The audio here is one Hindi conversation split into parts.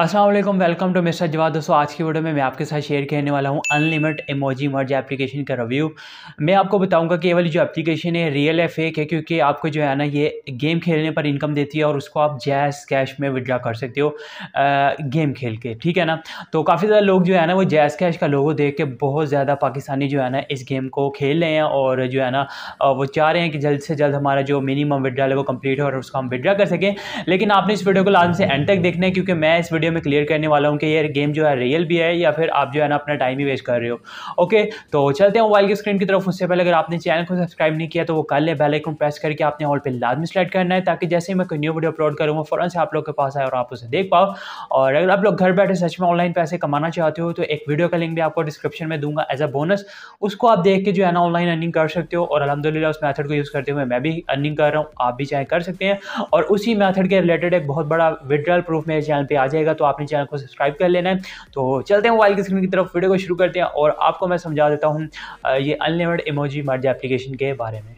असलम वेलकम टू मिस्टर जवाब दोस्तों आज की वीडियो में मैं आपके साथ शेयर करने वाला हूँ अनलिमिट इमोजी मर्ज एप्लीकेशन का रिव्यू मैं आपको बताऊंगा कि ये वाली जो एप्लीकेशन है रियल है फेक है क्योंकि आपको जो है ना ये गेम खेलने पर इनकम देती है और उसको आप जैस कैश में विड्रा कर सकते हो आ, गेम खेल के ठीक है ना तो काफ़ी ज़्यादा लोग जो है ना वो जैस कैश का लोगो देख के बहुत ज़्यादा पाकिस्तानी जो है ना इस गेम को खेल रहे हैं और जो है ना वो चाह रहे हैं कि जल्द से जल्द हमारा जो मिनिमम विड्रा है वो कम्प्लीट हो और उसको हम विड्रा कर सकें लेकिन आपने इस वीडियो को लाजम से एंड तक देखना है क्योंकि मैं इस वीडियो वीडियो में क्लियर करने वाला हूँ कि ये गेम जो है रियल भी है या फिर आप जो है ना अपना टाइम ही वेस्ट कर रहे हो ओके तो चलते हैं मोबाइल की स्क्रीन की तरफ उससे पहले अगर आपने चैनल को सब्सक्राइब नहीं किया तो वो कर लें बेलाइकन प्रेस करके आपने ऑल पर लाजमी सेलेक्ट करना है ताकि जैसे ही मैं कोई न्यू वीडियो अपलोड करूँ वो फ़ौरन से आप लोग के पास आए और आप उसे देख पाओ और अगर आप लोग घर बैठे सच में ऑनलाइन पैसे कमाना चाहते हो तो एक वीडियो का लिंक भी आपको डिस्क्रिप्शन में दूंगा एज अ बोनस उसको आप देख के जो है ना ऑनलाइन अर्निंग कर सकते हो और अलहमदिल्ला उस मैथड को यूज़ करते हुए मैं भी अर्निंग कर रहा हूँ आप भी चाहे कर सकते हैं और उसी मैथड के रिलेटेड एक बहुत बड़ा विड्रॉल प्रूफ मेरे चैनल पर आ जाएगा मिलेगा तो आपने चैनल को सब्सक्राइब कर लेना है तो चलते हैं मोबाइल की स्क्रीन की तरफ वीडियो को शुरू करते हैं और आपको मैं समझा देता हूँ ये अनलिमिटेड इमोजी मर्ज एप्लीकेशन के बारे में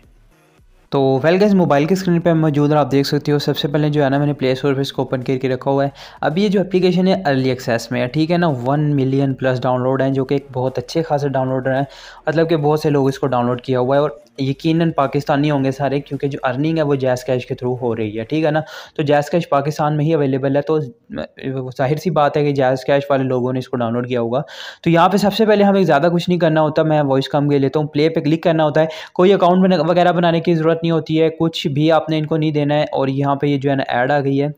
तो वेल गैस मोबाइल की स्क्रीन पर मौजूद आप देख सकते हो सबसे पहले जो है ना मैंने प्ले स्टोर पर इसको ओपन करके रखा हुआ है अब ये जो एप्लीकेशन है अर्ली एक्सेस में है ठीक है ना वन मिलियन प्लस डाउनलोड हैं जो कि एक बहुत अच्छे खासे डाउनलोड हैं मतलब कि बहुत से लोग इसको डाउनलोड किया हुआ है और यकीनन पाकिस्तानी होंगे सारे क्योंकि जो अर्निंग है वो जैस कैश के थ्रू हो रही है ठीक है ना तो जैस कैश पाकिस्तान में ही अवेलेबल है तो जाहिर सी बात है कि जैस कैश वाले लोगों ने इसको डाउनलोड किया होगा तो यहाँ पे सबसे पहले हमें ज़्यादा कुछ नहीं करना होता मैं वॉइस कम के लेता हूँ प्ले पे क्लिक करना होता है कोई अकाउंट वगैरह बनाने की ज़रूरत नहीं होती है कुछ भी आपने इनको नहीं देना है और यहाँ पर ये जो है ना ऐड आ गई है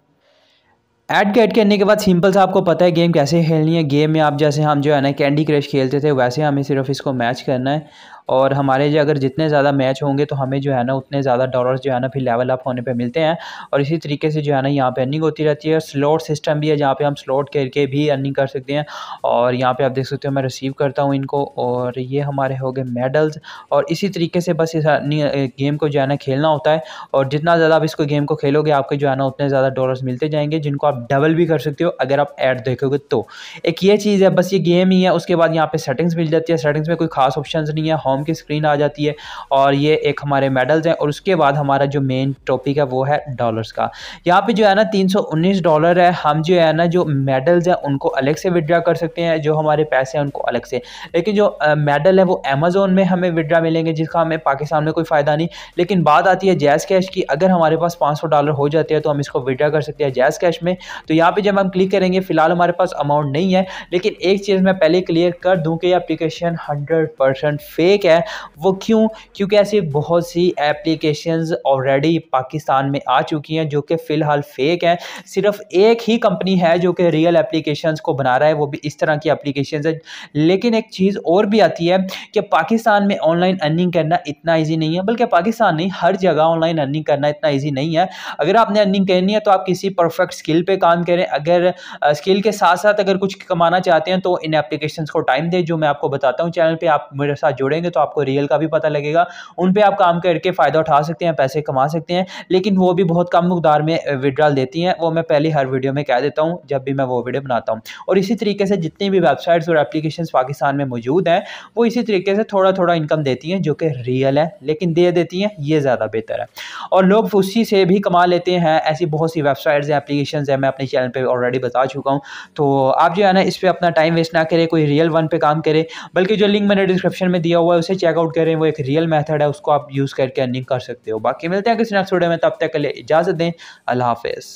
ऐड के ऐड करने के बाद सिंपल सा आपको पता है गेम कैसे खेलनी है गेम में आप जैसे हम जो है ना कैंडी क्रश खेलते थे वैसे हमें सिर्फ इसको मैच करना है और हमारे जो अगर जितने ज़्यादा मैच होंगे तो हमें जो है ना उतने ज़्यादा डॉलर्स जो है ना फिर लेवल अप होने पर मिलते हैं और इसी तरीके से जो है ना यहाँ पर अर्निंग होती रहती है स्लॉट सिस्टम भी है जहाँ पर हम स्लॉट करके भी अर्निंग कर सकते हैं और यहाँ पर आप देख सकते हो मैं रिसीव करता हूँ इनको और ये हमारे हो गए मेडल्स और इसी तरीके से बस इस गेम को जो है ना खेलना होता है और जितना ज़्यादा आप इसको गेम को खेलोगे आपके जो है ना उतने ज़्यादा डॉलर्स मिलते जाएंगे जिनको आप डबल भी कर सकते हो अगर आप ऐड देखोगे तो एक ये चीज़ है बस ये गेम ही है उसके बाद यहाँ पे सेटिंग्स मिल जाती है सेटिंग्स में कोई खास ऑप्शन नहीं है होम होम की स्क्रीन आ जाती है और ये एक हमारे मेडल्स हैं और उसके बाद हमारा जो मेन टॉपिक है वो है डॉलर्स का यहाँ पे जो है ना 319 डॉलर है हम जो है ना जो मेडल्स हैं उनको अलग से विड्रा कर सकते हैं जो हमारे पैसे हैं उनको अलग से लेकिन जो मेडल है वो अमेज़ोन में हमें विड्रा मिलेंगे जिसका हमें पाकिस्तान में कोई फ़ायदा नहीं लेकिन बात आती है जैज़ कैश की अगर हमारे पास पाँच डॉलर हो जाते हैं तो हम इसको विड्रा कर सकते हैं जैज़ कैश में तो यहाँ पर जब हम क्लिक करेंगे फ़िलहाल हमारे पास अमाउंट नहीं है लेकिन एक चीज़ मैं पहले क्लियर कर दूँ कि अप्लीकेशन हंड्रेड फेक क्या है वो क्यों क्योंकि ऐसी बहुत सी एप्लीकेशंस ऑलरेडी पाकिस्तान में आ चुकी हैं जो कि फ़िलहाल फेक हैं सिर्फ एक ही कंपनी है जो कि रियल एप्लीकेशंस को बना रहा है वो भी इस तरह की एप्लीकेशन है लेकिन एक चीज़ और भी आती है कि पाकिस्तान में ऑनलाइन अर्निंग करना इतना ईजी नहीं है बल्कि पाकिस्तान नहीं हर जगह ऑनलाइन अर्निंग करना इतना ईजी नहीं है अगर आपने अर्निंग करनी है तो आप किसी परफेक्ट स्किल पर काम करें अगर स्किल के साथ साथ अगर कुछ कमाना चाहते हैं तो इन एप्लीकेशन को टाइम दें जो मैं आपको बताता हूँ चैनल पर आप मेरे साथ जुड़ेंगे तो आपको रियल का भी पता लगेगा उन पर आप काम करके फ़ायदा उठा सकते हैं पैसे कमा सकते हैं लेकिन वो भी बहुत कम मकदार में विड्रॉल देती हैं वो मैं पहले हर वीडियो में कह देता हूँ जब भी मैं वो वीडियो बनाता हूँ और इसी तरीके से जितनी भी वेबसाइट्स और एप्लीकेशन पाकिस्तान में मौजूद हैं वो इसी तरीके से थोड़ा थोड़ा इनकम देती हैं जो कि रियल है लेकिन दे देती हैं ये ज़्यादा बेहतर है और लोग उसी से भी कमा लेते हैं ऐसी बहुत सी वेबसाइट्स हैं एप्लीकेशन हैं मैं अपने चैनल पर ऑलरेडी बता चुका हूँ तो आप जो है ना इस पर अपना टाइम वेस्ट ना करें कोई रियल वन पे काम करें बल्कि जो लिंक मैंने डिस्क्रिप्शन में दिया हुआ है से चेकआउट करें वो एक रियल मेथड है उसको आप यूज़ करके अर्निंग कर सकते हो बाकी मिलते हैं किसी नेक्स्ट वीडियो में तब तक के लिए इजाज़त दें अल्लाह हाफिज़